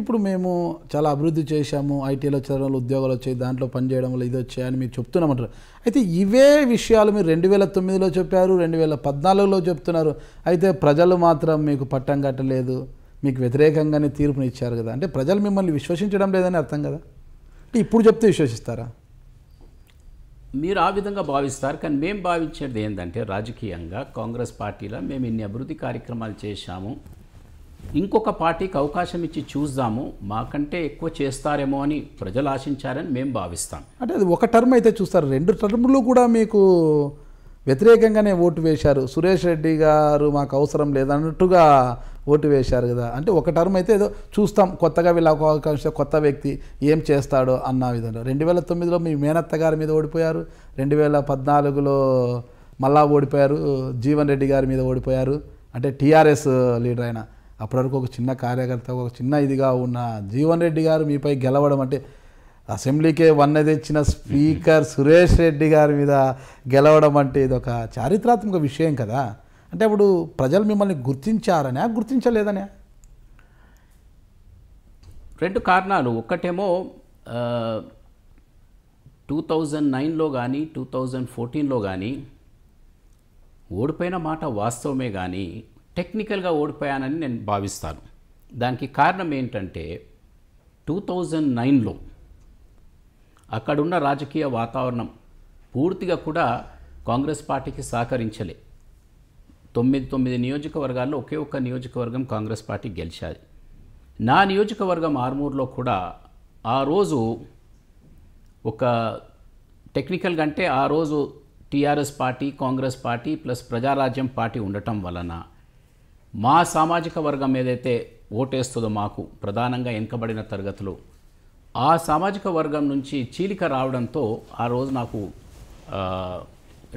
ఇప్పుడు మేము చాలా అభివృద్ధి చేశాము ఐటీలో చదవడం ఉద్యోగాలు వచ్చాయి దాంట్లో పనిచేయడం వల్ల ఇది వచ్చాయని మీరు చెప్తున్నామంటారు అయితే ఇవే విషయాలు మీరు రెండు వేల తొమ్మిదిలో చెప్పారు రెండు వేల పద్నాలుగులో చెప్తున్నారు అయితే ప్రజలు మాత్రం మీకు పట్టం కట్టలేదు మీకు వ్యతిరేకంగానే తీర్పునిచ్చారు కదా అంటే ప్రజలు మిమ్మల్ని విశ్వసించడం లేదని అర్థం కదా అంటే ఇప్పుడు చెప్తే విశ్వసిస్తారా మీరు ఆ విధంగా భావిస్తారు కానీ మేము భావించేది ఏంటంటే రాజకీయంగా కాంగ్రెస్ పార్టీలో మేము ఇన్ని అభివృద్ధి కార్యక్రమాలు చేశాము ఇంకొక పార్టీకి అవకాశం ఇచ్చి చూద్దాము మాకంటే ఎక్కువ చేస్తారేమో అని ప్రజలు ఆశించారని మేము భావిస్తాం అంటే అది ఒక టర్మ్ అయితే చూస్తారు రెండు టర్మ్లు కూడా మీకు వ్యతిరేకంగానే ఓటు వేశారు సురేష్ రెడ్డి గారు మాకు అవసరం లేదన్నట్టుగా ఓటు వేశారు కదా అంటే ఒక టర్మ్ అయితే ఏదో చూస్తాం కొత్తగా వీళ్ళ అవకాశం కొత్త వ్యక్తి ఏం చేస్తాడో అన్న విధంగా రెండు వేల తొమ్మిదిలో మీ మేనత్త గారి మీద ఓడిపోయారు రెండు వేల పద్నాలుగులో మళ్ళా ఓడిపోయారు జీవన్ రెడ్డి గారి మీద ఓడిపోయారు అంటే టీఆర్ఎస్ లీడర్ అయిన అప్పటివరకు ఒక చిన్న కార్యకర్త ఒక చిన్న ఇదిగా ఉన్న జీవన్ రెడ్డి గారు మీపై గెలవడం అంటే అసెంబ్లీకే వన్న తెచ్చిన స్పీకర్ సురేష్ రెడ్డి గారి మీద గెలవడం అంటే ఇది ఒక చారిత్రాత్మక విషయం కదా అంటే ఇప్పుడు ప్రజలు మిమ్మల్ని గుర్తించారనే గుర్తించలేదనే రెండు కారణాలు ఒక్కటేమో టూ థౌజండ్ నైన్లో కానీ టూ థౌజండ్ ఫోర్టీన్లో కానీ ఓడిపోయిన మాట వాస్తవమే కానీ టెక్నికల్గా ఓడిపోయానని నేను భావిస్తాను దానికి కారణం ఏంటంటే టూ థౌజండ్ నైన్లో అక్కడున్న రాజకీయ వాతావరణం పూర్తిగా కూడా కాంగ్రెస్ పార్టీకి సహకరించలే తొమ్మిది తొమ్మిది నియోజకవర్గాల్లో ఒకే ఒక్క నియోజకవర్గం కాంగ్రెస్ పార్టీ గెలిచాది నా నియోజకవర్గం ఆర్మూర్లో కూడా ఆ రోజు ఒక టెక్నికల్ కంటే ఆ రోజు TRS party Congress party plus Prajarajyam party ఉండటం వలన మా సామాజిక వర్గం ఏదైతే ఓటేస్తుందో మాకు ప్రధానంగా వెనుకబడిన తరగతులు ఆ సామాజిక వర్గం నుంచి చీలిక రావడంతో ఆ రోజు నాకు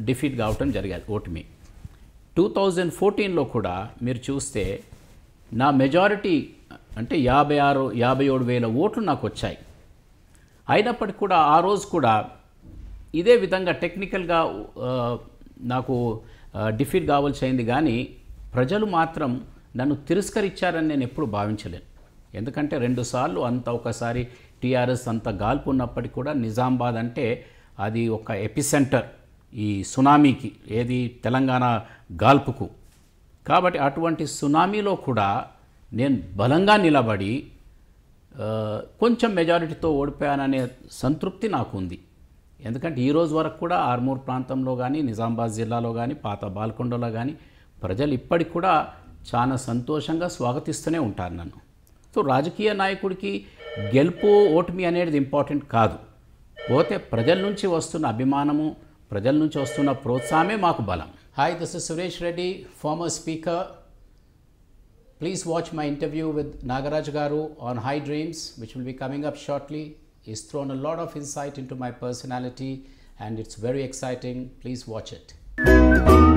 డిఫీట్ కావటం జరిగాలి ఓటమి టూ థౌజండ్ ఫోర్టీన్లో కూడా మీరు చూస్తే నా మెజారిటీ అంటే యాభై ఆరు యాభై ఏడు వేల ఓట్లు నాకు వచ్చాయి అయినప్పటికీ కూడా ఆ రోజు కూడా ఇదే విధంగా టెక్నికల్గా నాకు డిఫీట్ కావాల్సి అయింది కానీ ప్రజలు మాత్రం నన్ను తిరస్కరించారని నేను ఎప్పుడు భావించలేను ఎందుకంటే రెండుసార్లు అంత ఒకసారి టీఆర్ఎస్ అంత గాల్పు ఉన్నప్పటికీ కూడా నిజామాబాద్ అంటే అది ఒక ఎపిసెంటర్ ఈ సునామీకి ఏది తెలంగాణ గాల్పుకు కాబట్టి అటువంటి సునామీలో కూడా నేను బలంగా నిలబడి కొంచెం మెజారిటీతో ఓడిపోయాననే సంతృప్తి నాకు ఉంది ఎందుకంటే ఈ రోజు వరకు కూడా ఆర్మూర్ ప్రాంతంలో కానీ నిజామాబాద్ జిల్లాలో కానీ పాత బాల్కొండలో కానీ ప్రజలు ఇప్పటికి కూడా చాలా సంతోషంగా స్వాగతిస్తూనే ఉంటారు నన్ను సో రాజకీయ నాయకుడికి గెలుపు ఓటమి అనేది ఇంపార్టెంట్ కాదు పోతే ప్రజల నుంచి వస్తున్న అభిమానము ప్రజల నుంచి వస్తున్న ప్రోత్సాహమే మాకు బలం hi this is Suresh Reddy former speaker please watch my interview with Nagaraj garu on high dreams which will be coming up shortly is thrown a lot of insight into my personality and it's very exciting. Please watch it.